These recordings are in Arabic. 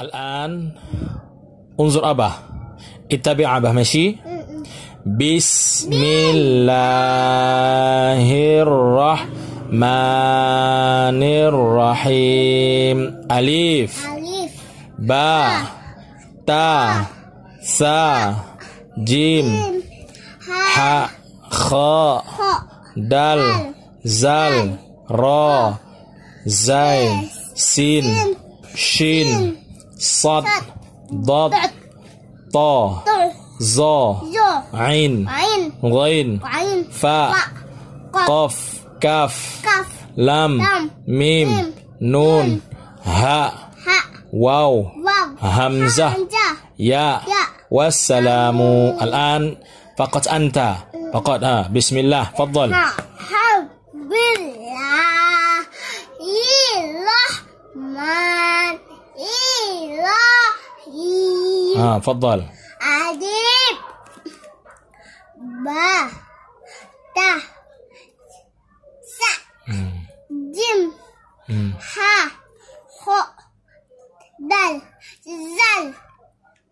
الآن انظر أبا اتبع أبا ماشي بسم الله الرحمن الرحيم أليف با تا سا جيم ح خاء دال زال را زين سين شين صد ضاد طا ظا عين غين فاء قف كاف لم ميم نون هاء واو همزة يا والسلام الآن فقط أنت فقط آه، بسم الله فضل بل اه تفضل عجيب با تا سا جم ها خو دل زل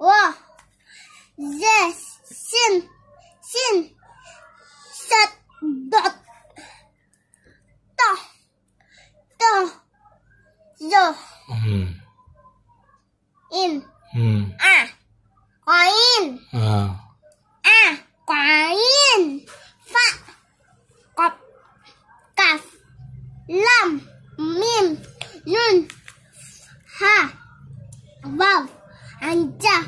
و ز سن سن ست دot تا تا زو إن Hmm. A. Eh, koin. Ah. A. Eh, koin. Fa. Kop. Kaf. Lam. Mim. Nun. Ha. Waw. Anja.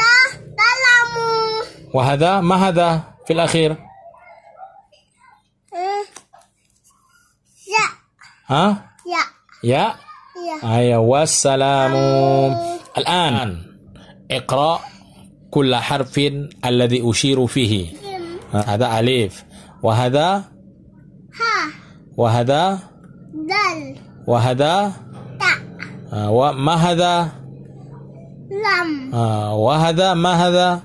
Ta. Talamu. وهذا ما هذا في الأخير؟ ها؟ يا أيوة والسلام الآن اقرأ كل حرف الذي أشير فيه هذا أليف وهذا ها وهذا دل وهذا تاء آه، وما هذا لم آه، وهذا ما هذا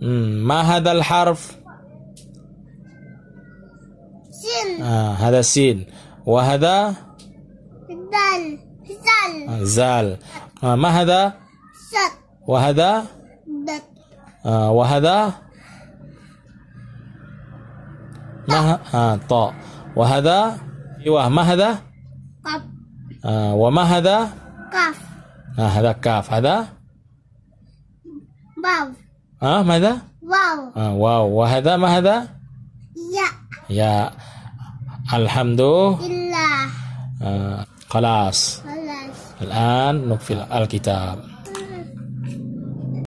ميم ما هذا الحرف سين آه، هذا سين وهذا زل زل آه، زال آه، ما هذا زل وهذا دت آه، وهذا ما آه طاء وهذا ايوه ما هذا قف آه وما هذا قف آه هذا كاف هذا واو آه ماذا واو آه واو وهذا ما هذا يا يا الحمد لله آه خلاص الآن نقفل الكتاب